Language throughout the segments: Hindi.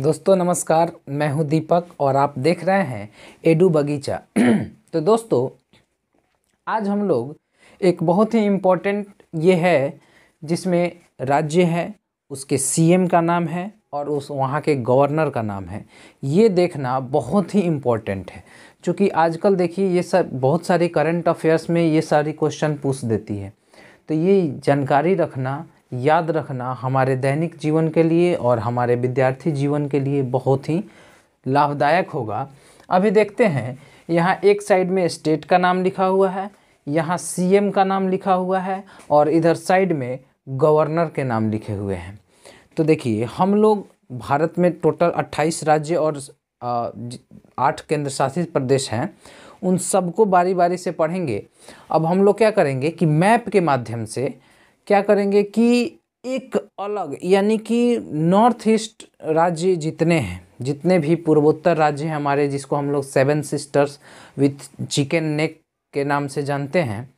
दोस्तों नमस्कार मैं हूं दीपक और आप देख रहे हैं एडू बगीचा तो दोस्तों आज हम लोग एक बहुत ही इम्पोर्टेंट ये है जिसमें राज्य है उसके सीएम का नाम है और उस वहाँ के गवर्नर का नाम है ये देखना बहुत ही इम्पोर्टेंट है क्योंकि आजकल देखिए ये सब बहुत सारी करंट अफेयर्स में ये सारी क्वेश्चन पूछ देती है तो ये जानकारी रखना याद रखना हमारे दैनिक जीवन के लिए और हमारे विद्यार्थी जीवन के लिए बहुत ही लाभदायक होगा अभी देखते हैं यहाँ एक साइड में स्टेट का नाम लिखा हुआ है यहाँ सीएम का नाम लिखा हुआ है और इधर साइड में गवर्नर के नाम लिखे हुए हैं तो देखिए हम लोग भारत में टोटल 28 राज्य और आठ केंद्र शासित प्रदेश हैं उन सबको बारी बारी से पढ़ेंगे अब हम लोग क्या करेंगे कि मैप के माध्यम से क्या करेंगे कि एक अलग यानी कि नॉर्थ ईस्ट राज्य जितने हैं जितने भी पूर्वोत्तर राज्य हैं हमारे जिसको हम लोग seven sisters with chicken neck के नाम से जानते हैं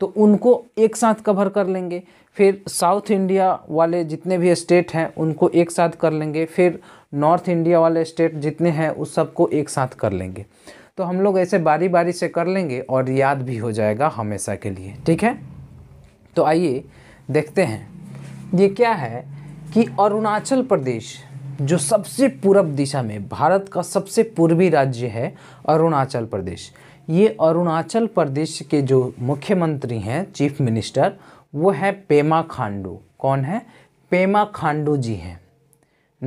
तो उनको एक साथ कवर कर लेंगे फिर साउथ इंडिया वाले जितने भी स्टेट हैं उनको एक साथ कर लेंगे फिर नॉर्थ इंडिया वाले स्टेट जितने हैं उस सबको एक साथ कर लेंगे तो हम लोग ऐसे बारी बारी से कर लेंगे और याद भी हो जाएगा हमेशा के लिए ठीक है तो आइए देखते हैं ये क्या है कि अरुणाचल प्रदेश जो सबसे पूर्व दिशा में भारत का सबसे पूर्वी राज्य है अरुणाचल प्रदेश ये अरुणाचल प्रदेश के जो मुख्यमंत्री हैं चीफ मिनिस्टर वो हैं पेमा खांडू कौन है पेमा खांडू जी हैं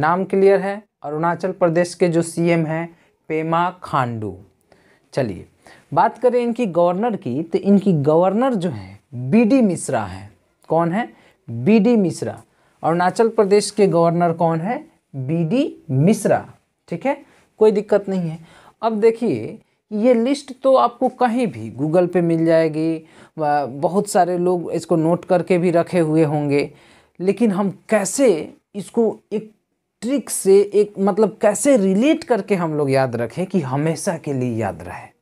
नाम क्लियर है अरुणाचल प्रदेश के जो सीएम हैं पेमा खांडू चलिए बात करें इनकी गवर्नर की तो इनकी गवर्नर जो बी बीडी मिश्रा हैं कौन है बी डी मिश्रा अरुणाचल प्रदेश के गवर्नर कौन है बी डी मिश्रा ठीक है कोई दिक्कत नहीं है अब देखिए ये लिस्ट तो आपको कहीं भी गूगल पे मिल जाएगी बहुत सारे लोग इसको नोट करके भी रखे हुए होंगे लेकिन हम कैसे इसको एक ट्रिक से एक मतलब कैसे रिलेट करके हम लोग याद रखें कि हमेशा के लिए याद रहे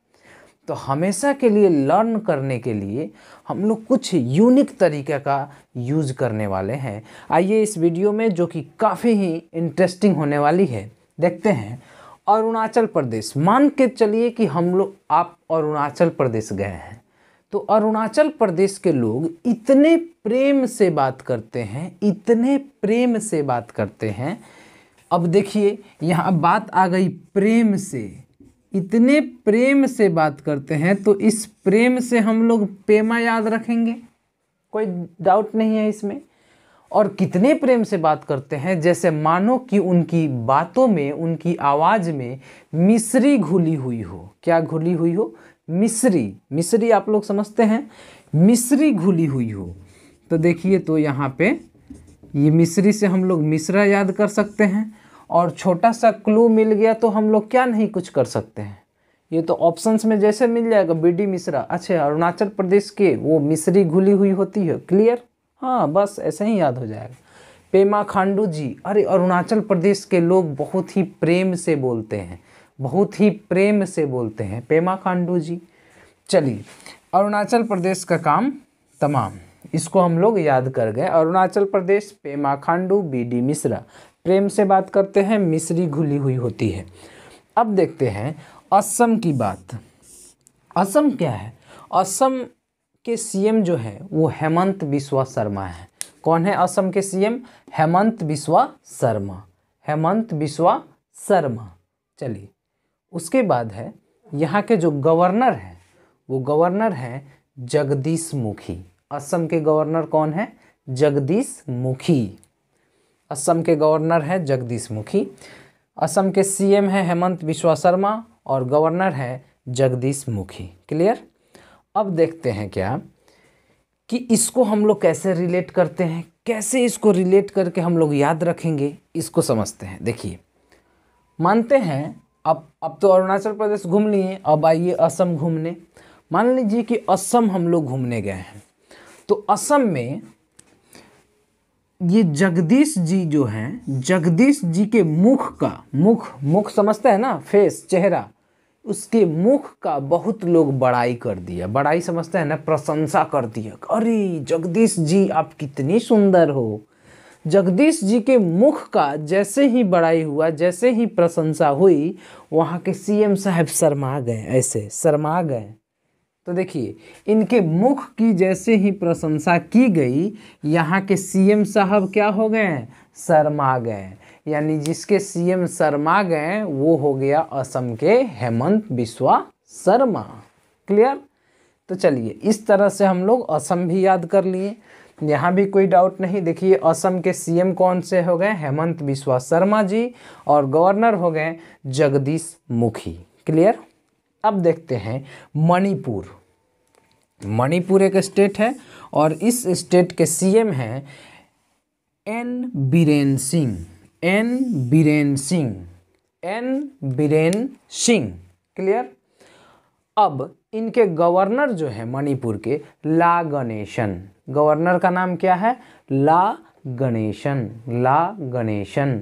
तो हमेशा के लिए लर्न करने के लिए हम लोग कुछ यूनिक तरीके का यूज़ करने वाले हैं आइए इस वीडियो में जो कि काफ़ी ही इंटरेस्टिंग होने वाली है देखते हैं अरुणाचल प्रदेश मान के चलिए कि हम लोग आप अरुणाचल प्रदेश गए हैं तो अरुणाचल प्रदेश के लोग इतने प्रेम से बात करते हैं इतने प्रेम से बात करते हैं अब देखिए यहाँ बात आ गई प्रेम से इतने प्रेम से बात करते हैं तो इस प्रेम से हम लोग पेमा याद रखेंगे कोई डाउट नहीं है इसमें और कितने प्रेम से बात करते हैं जैसे मानो कि उनकी बातों में उनकी आवाज़ में मिश्री घुली हुई हो क्या घुली हुई हो मिश्री मिश्री आप लोग समझते हैं मिश्री घुली हुई हो तो देखिए तो यहाँ पे ये मिश्री से हम लोग मिश्रा याद कर सकते हैं और छोटा सा क्लू मिल गया तो हम लोग क्या नहीं कुछ कर सकते हैं ये तो ऑप्शंस में जैसे मिल जाएगा बी डी मिश्रा अच्छा अरुणाचल प्रदेश के वो मिश्री घुली हुई होती है क्लियर हाँ बस ऐसे ही याद हो जाएगा पेमा खांडू जी अरे अरुणाचल प्रदेश के लोग बहुत ही प्रेम से बोलते हैं बहुत ही प्रेम से बोलते हैं पेमा खांडू जी चलिए अरुणाचल प्रदेश का काम तमाम इसको हम लोग याद कर गए अरुणाचल प्रदेश पेमा खांडू बी डी मिश्रा प्रेम से बात करते हैं मिश्री घुली हुई होती है अब देखते हैं असम की बात असम क्या है असम के सीएम जो है वो हेमंत बिश्वा शर्मा है कौन है असम के सीएम हेमंत बिश्वा शर्मा हेमंत बिश्वा शर्मा चलिए उसके बाद है यहाँ के जो गवर्नर हैं वो गवर्नर हैं जगदीश मुखी असम के गवर्नर कौन है जगदीश मुखी असम के गवर्नर हैं जगदीश मुखी असम के सीएम हैं हेमंत बिश्वा शर्मा और गवर्नर हैं जगदीश मुखी क्लियर अब देखते हैं क्या कि इसको हम लोग कैसे रिलेट करते हैं कैसे इसको रिलेट करके हम लोग याद रखेंगे इसको समझते हैं देखिए मानते हैं अब अब तो अरुणाचल प्रदेश घूम लिए अब आइए असम घूमने मान लीजिए कि असम हम लोग घूमने गए हैं तो असम में ये जगदीश जी जो हैं जगदीश जी के मुख का मुख मुख समझते हैं ना फेस चेहरा उसके मुख का बहुत लोग बड़ाई कर दिया बड़ाई समझते हैं ना प्रशंसा कर दिया अरे जगदीश जी आप कितनी सुंदर हो जगदीश जी के मुख का जैसे ही बड़ाई हुआ जैसे ही प्रशंसा हुई वहाँ के सीएम साहब शर्मा गए ऐसे शर्मा गए तो देखिए इनके मुख की जैसे ही प्रशंसा की गई यहाँ के सीएम साहब क्या हो गए शर्मा गए यानी जिसके सीएम शर्मा गए वो हो गया असम के हेमंत बिस्वा शर्मा क्लियर तो चलिए इस तरह से हम लोग असम भी याद कर लिए यहाँ भी कोई डाउट नहीं देखिए असम के सीएम कौन से हो गए हेमंत बिस्वा शर्मा जी और गवर्नर हो गए जगदीश मुखी क्लियर अब देखते हैं मणिपुर मणिपुर एक स्टेट है और इस स्टेट के सीएम हैं N Biren Singh N Biren Singh N Biren Singh clear अब इनके गवर्नर जो है मणिपुर के ला गणेशन गवर्नर का नाम क्या है ला गणेशन ला गणेशन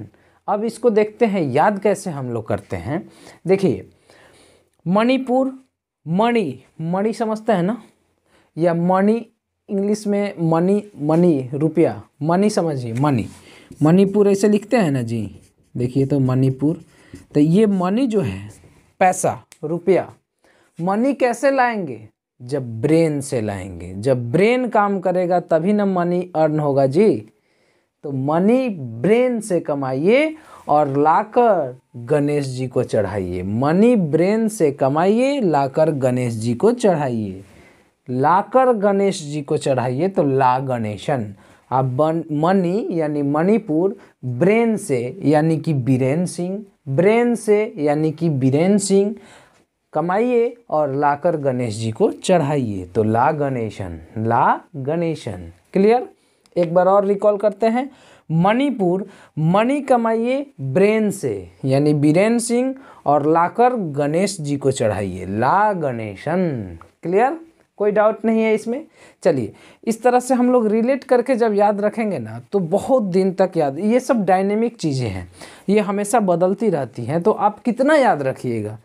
अब इसको देखते हैं याद कैसे हम लोग करते हैं देखिए मणिपुर मणि मणि समझते हैं ना या मणि इंग्लिश में मनी मनी रुपया मनी समझिए मनी मणिपुर ऐसे लिखते हैं ना जी देखिए तो मणिपुर तो ये मनी जो है पैसा रुपया मनी कैसे लाएंगे जब ब्रेन से लाएंगे जब ब्रेन काम करेगा तभी ना मनी अर्न होगा जी तो मनी ब्रेन से कमाइए और लाकर गणेश जी को चढ़ाइए मनी ब्रेन से कमाइए लाकर गणेश जी को चढ़ाइए लाकर गणेश जी को चढ़ाइए तो ला गणेशन आप बन मनी यानी मणिपुर ब्रेन से यानी कि बीरेन सिंह ब्रेन से यानी कि बीरेन सिंह कमाइए और लाकर गणेश जी को चढ़ाइए तो ला गणेशन ला गणेशन क्लियर एक बार और रिकॉल करते हैं मणिपुर मणि कमाइए ब्रेन से यानी बीरेन सिंह और लाकर गणेश जी को चढ़ाइए ला गणेशन क्लियर कोई डाउट नहीं है इसमें चलिए इस तरह से हम लोग रिलेट करके जब याद रखेंगे ना तो बहुत दिन तक याद ये सब डायनेमिक चीज़ें हैं ये हमेशा बदलती रहती हैं तो आप कितना याद रखिएगा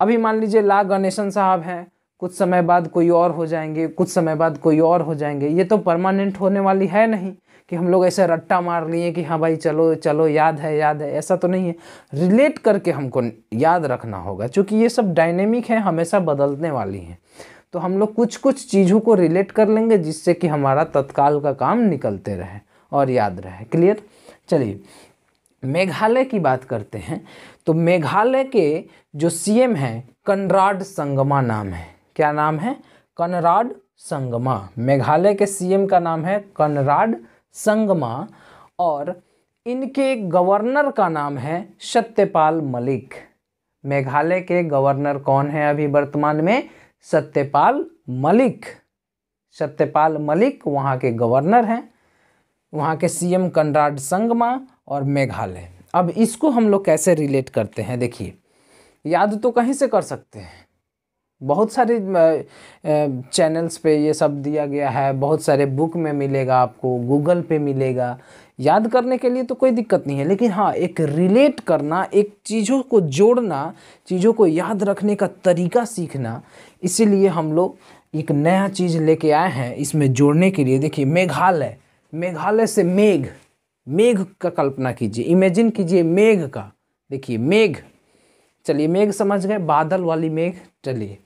अभी मान लीजिए ला गणेशन साहब हैं कुछ समय बाद कोई और हो जाएंगे कुछ समय बाद कोई और हो जाएंगे ये तो परमानेंट होने वाली है नहीं कि हम लोग ऐसे रट्टा मार लिए कि हाँ भाई चलो चलो याद है याद है ऐसा तो नहीं है रिलेट करके हमको याद रखना होगा क्योंकि ये सब डायनेमिक है हमेशा बदलने वाली हैं तो हम लोग कुछ कुछ चीज़ों को रिलेट कर लेंगे जिससे कि हमारा तत्काल का काम निकलते रहे और याद रहे क्लियर चलिए मेघालय की बात करते हैं तो मेघालय के जो सीएम हैं कनराड संगमा नाम है क्या नाम है कनराड संगमा मेघालय के सीएम का नाम है कनराड संगमा और इनके गवर्नर का नाम है सत्यपाल मलिक मेघालय के गवर्नर कौन है अभी वर्तमान में सत्यपाल मलिक सत्यपाल मलिक वहाँ के गवर्नर हैं वहाँ के सीएम कनराड संगमा और मेघालय अब इसको हम लोग कैसे रिलेट करते हैं देखिए याद तो कहीं से कर सकते हैं बहुत सारे चैनल्स पे ये सब दिया गया है बहुत सारे बुक में मिलेगा आपको गूगल पे मिलेगा याद करने के लिए तो कोई दिक्कत नहीं है लेकिन हाँ एक रिलेट करना एक चीज़ों को जोड़ना चीज़ों को याद रखने का तरीका सीखना इसीलिए हम लोग एक नया चीज़ लेके आए हैं इसमें जोड़ने के लिए देखिए मेघालय मेघालय से मेघ मेघ का कल्पना कीजिए इमेजिन कीजिए मेघ का देखिए मेघ चलिए मेघ समझ गए बादल वाली मेघ चलिए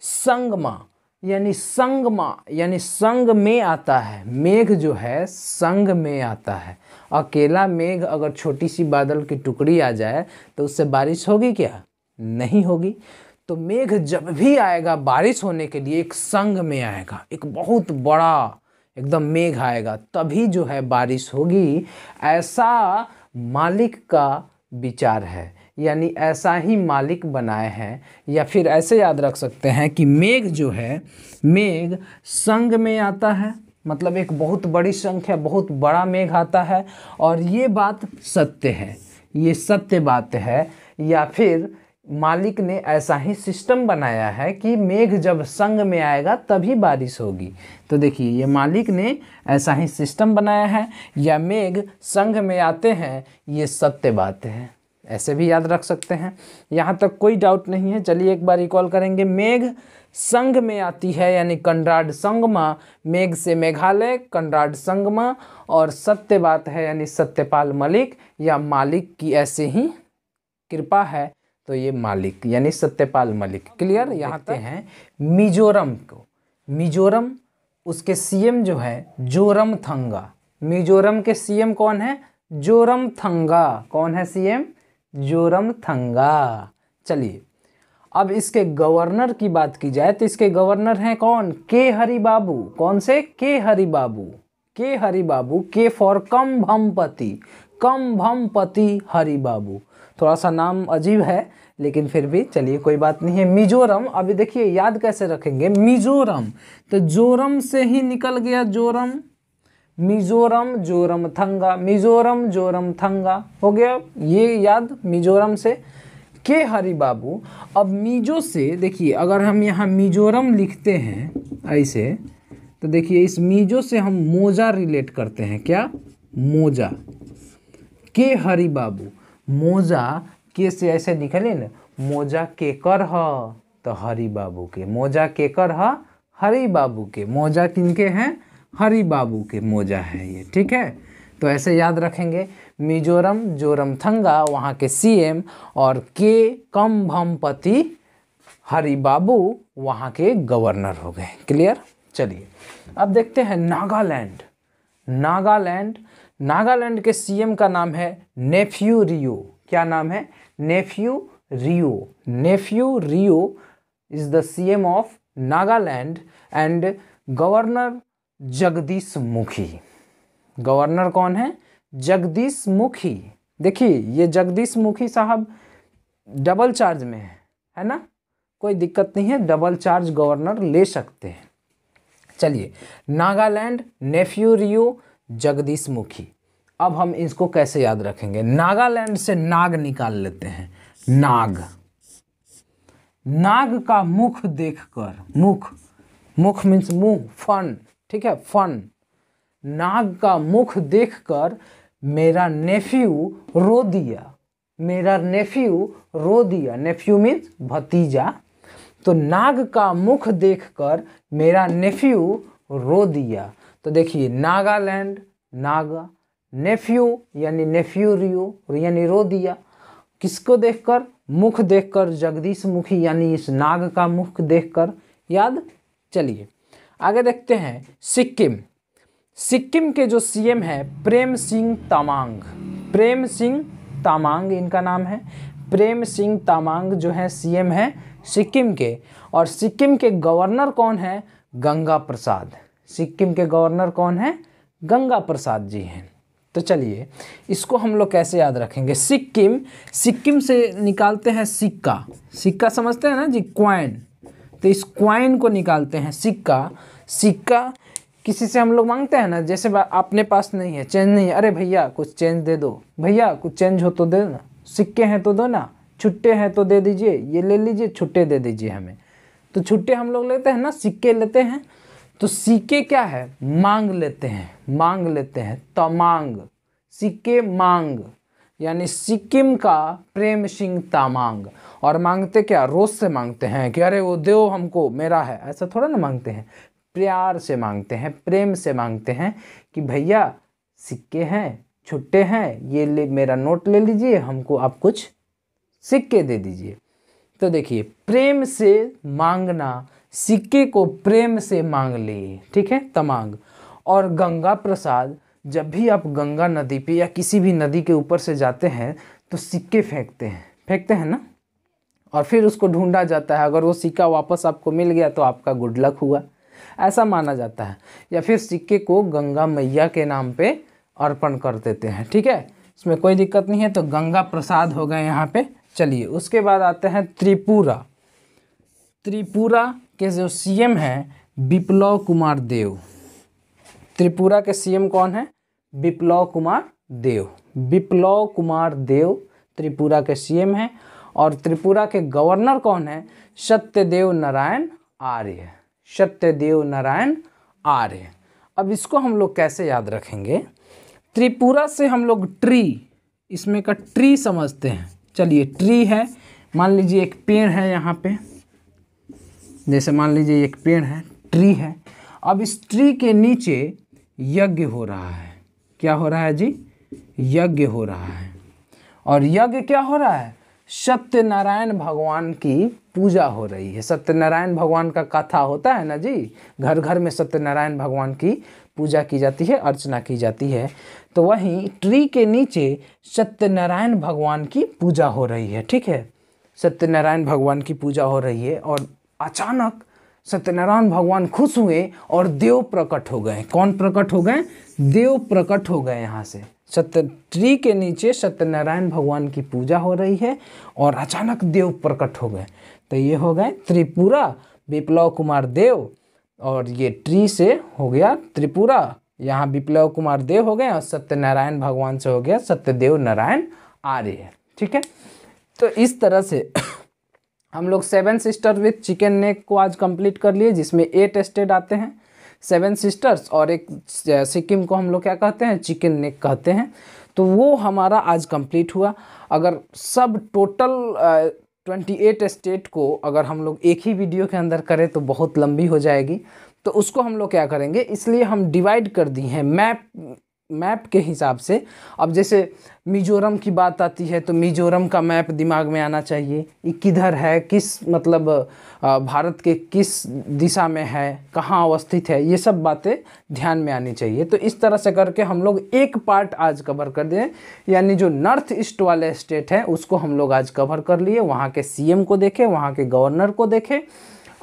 संगमा यानी संगमा यानी संग में आता है मेघ जो है संग में आता है अकेला मेघ अगर छोटी सी बादल की टुकड़ी आ जाए तो उससे बारिश होगी क्या नहीं होगी तो मेघ जब भी आएगा बारिश होने के लिए एक संग में आएगा एक बहुत बड़ा एकदम मेघ आएगा तभी जो है बारिश होगी ऐसा मालिक का विचार है यानी ऐसा ही मालिक बनाए हैं या फिर ऐसे याद रख सकते हैं कि मेघ जो है मेघ संग में आता है मतलब एक बहुत बड़ी संख्या बहुत बड़ा मेघ आता है और ये बात सत्य है ये सत्य बात है या फिर मालिक ने ऐसा ही सिस्टम बनाया है कि मेघ जब संग में आएगा तभी बारिश होगी तो देखिए ये मालिक ने ऐसा ही सिस्टम बनाया है या मेघ संग में आते हैं ये सत्य बात है ऐसे भी याद रख सकते हैं यहाँ तक कोई डाउट नहीं है चलिए एक बार रिकॉल करेंगे मेघ संघ में आती है यानी कंडराड संगमा मेघ से मेघालय कंडराड संगमा और सत्य बात है यानी सत्यपाल मलिक या मालिक की ऐसे ही कृपा है तो ये मालिक यानी सत्यपाल मलिक क्लियर यहाँ पे हैं मिजोरम को मिजोरम उसके सीएम जो है जोरम थंगा मिजोरम के सीएम कौन है जोरम थंगा कौन है सीएम जोरमथंगा चलिए अब इसके गवर्नर की बात की जाए तो इसके गवर्नर हैं कौन के हरी बाबू कौन से के हरी बाबू के हरी बाबू के फॉर कम भमपति कम भमपति हरी बाबू थोड़ा सा नाम अजीब है लेकिन फिर भी चलिए कोई बात नहीं है मिजोरम अभी देखिए याद कैसे रखेंगे मिजोरम तो जोरम से ही निकल गया जोरम मिजोरम जोरम थंगा मिजोरम जोरम थंगा हो गया ये याद मिजोरम से के हरी बाबू अब मिजो से देखिए अगर हम यहाँ मिजोरम लिखते हैं ऐसे तो देखिए इस मिजो से हम मोजा रिलेट करते हैं क्या मोजा के हरी बाबू मोजा के से ऐसे निकले ना मोजा के कर तो हरी बाबू के मोजा के कर हरी बाबू के मोजा किनके हैं हरी बाबू के मोजा है ये ठीक है तो ऐसे याद रखेंगे मिजोरम जोरम थंगा वहाँ के सीएम और के कम भमपति बाबू वहाँ के गवर्नर हो गए क्लियर चलिए अब देखते हैं नागालैंड नागालैंड नागालैंड के सीएम का नाम है नेफ्यू रियो क्या नाम है Neiphiu Rio Neiphiu Rio is the CM of Nagaland and governor Jagdish Mukhi governor कौन है जगदीश मुखी देखिए ये जगदीश मुखी साहब डबल चार्ज में है है ना कोई दिक्कत नहीं है डबल चार्ज गवर्नर ले सकते हैं चलिए नागालैंड नेफ्यू रियो जगदीश मुखी अब हम इसको कैसे याद रखेंगे नागालैंड से नाग निकाल लेते हैं नाग नाग का मुख देखकर मुख मुख मीन्स मुंह फन ठीक है फन नाग का मुख देखकर मेरा नेफ्यू रो दिया मेरा नेफ्यू रो दिया नेफ्यू मीन्स भतीजा तो नाग का मुख देखकर मेरा नेफ्यू रो दिया तो देखिए नागालैंड नागा नेफ्यू यानी नेफ्यू रियो यानी रो दिया किसको देखकर मुख देखकर जगदीश मुखी यानी इस नाग का मुख देखकर याद चलिए आगे देखते हैं सिक्किम सिक्किम के जो सीएम हैं प्रेम सिंह तामांग प्रेम सिंह तामांग इनका नाम है प्रेम सिंह तामांग जो है सीएम है सिक्किम के और सिक्किम के गवर्नर कौन है गंगा प्रसाद सिक्किम के गवर्नर कौन है गंगा प्रसाद जी हैं तो चलिए इसको हम लोग कैसे याद रखेंगे सिक्किम सिक्किम से निकालते हैं सिक्का सिक्का समझते हैं ना जी क्वाइन तो इस क्वाइन को निकालते हैं सिक्का सिक्का किसी से हम लोग मांगते हैं ना जैसे अपने पास नहीं है चेंज नहीं है अरे भैया कुछ चेंज दे दो भैया कुछ चेंज हो तो दे ना सिक्के हैं तो दो ना छुट्टे हैं तो दे दीजिए ये ले लीजिए छुट्टे दे दीजिए हमें तो छुट्टे हम लोग लेते हैं ना सिक्के लेते हैं तो सिक्के क्या है मांग लेते हैं मांग लेते हैं तमांग सिक्के मांग यानी सिक्किम का प्रेम सिंह तामांग और मांगते क्या रोज़ से मांगते हैं कि अरे वो देव हमको मेरा है ऐसा थोड़ा ना मांगते हैं प्यार से मांगते हैं प्रेम से मांगते हैं कि भैया सिक्के हैं छुट्टे हैं ये ले मेरा नोट ले लीजिए हमको आप कुछ सिक्के दे दीजिए तो देखिए प्रेम से मांगना सिक्के को प्रेम से मांग लिए ठीक है तमांग और गंगा प्रसाद जब भी आप गंगा नदी पे या किसी भी नदी के ऊपर से जाते हैं तो सिक्के फेंकते हैं फेंकते हैं ना और फिर उसको ढूंढा जाता है अगर वो सिक्का वापस आपको मिल गया तो आपका गुड लक हुआ ऐसा माना जाता है या फिर सिक्के को गंगा मैया के नाम पे अर्पण कर देते हैं ठीक है इसमें कोई दिक्कत नहीं है तो गंगा प्रसाद हो गए यहाँ पे चलिए उसके बाद आते हैं त्रिपुरा त्रिपुरा के जो सीएम हैं विप्लव कुमार देव त्रिपुरा के सीएम कौन है विप्लव कुमार देव विप्लव कुमार देव त्रिपुरा के सीएम हैं और त्रिपुरा के गवर्नर कौन है सत्यदेव नारायण आर्य सत्यदेव नारायण आर्य अब इसको हम लोग कैसे याद रखेंगे त्रिपुरा से हम लोग ट्री इसमें का ट्री समझते हैं चलिए ट्री है मान लीजिए एक पेड़ है यहाँ पे जैसे मान लीजिए एक पेड़ है ट्री है अब इस ट्री के नीचे यज्ञ हो रहा है क्या हो रहा है जी यज्ञ हो रहा है और यज्ञ क्या हो रहा है सत्यनारायण भगवान की पूजा हो रही है सत्यनारायण भगवान का कथा होता है ना जी घर घर में सत्यनारायण भगवान की पूजा की जाती है अर्चना की जाती है तो वहीं ट्री के नीचे सत्यनारायण भगवान की पूजा हो रही है ठीक है सत्यनारायण भगवान की पूजा हो रही है और अचानक सत्यनारायण भगवान खुश हुए और देव प्रकट हो गए कौन प्रकट हो गए देव प्रकट हो गए यहाँ से सत्य ट्री के नीचे सत्यनारायण भगवान की पूजा हो रही है और अचानक देव प्रकट हो गए तो ये हो गए त्रिपुरा विप्लव कुमार देव और ये ट्री से हो गया त्रिपुरा यहाँ विप्लव कुमार देव हो गए और सत्यनारायण भगवान से हो गया सत्यदेव नारायण आर्य ठीक है तो इस तरह से हम लोग seven sister with chicken neck को आज कंप्लीट कर लिए जिसमें एट स्टेट आते हैं सेवन सिस्टर्स और एक सिक्किम को हम लोग क्या कहते हैं चिकन नेक कहते हैं तो वो हमारा आज कंप्लीट हुआ अगर सब टोटल ट्वेंटी एट स्टेट को अगर हम लोग एक ही वीडियो के अंदर करें तो बहुत लंबी हो जाएगी तो उसको हम लोग क्या करेंगे इसलिए हम डिवाइड कर दी हैं मैप मैप के हिसाब से अब जैसे मिजोरम की बात आती है तो मिजोरम का मैप दिमाग में आना चाहिए ये किधर है किस मतलब भारत के किस दिशा में है कहाँ अवस्थित है ये सब बातें ध्यान में आनी चाहिए तो इस तरह से करके हम लोग एक पार्ट आज कवर कर दें यानी जो नॉर्थ ईस्ट वाले स्टेट हैं उसको हम लोग आज कवर कर लिए वहाँ के सी को देखें वहाँ के गवर्नर को देखें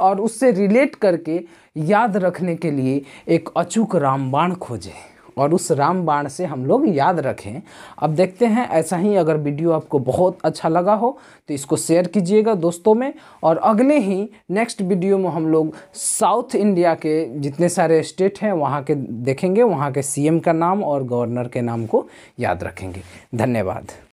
और उससे रिलेट करके याद रखने के लिए एक अचूक रामबाण खोजें और उस रामबाण से हम लोग याद रखें अब देखते हैं ऐसा ही अगर वीडियो आपको बहुत अच्छा लगा हो तो इसको शेयर कीजिएगा दोस्तों में और अगले ही नेक्स्ट वीडियो में हम लोग साउथ इंडिया के जितने सारे स्टेट हैं वहाँ के देखेंगे वहाँ के सीएम का नाम और गवर्नर के नाम को याद रखेंगे धन्यवाद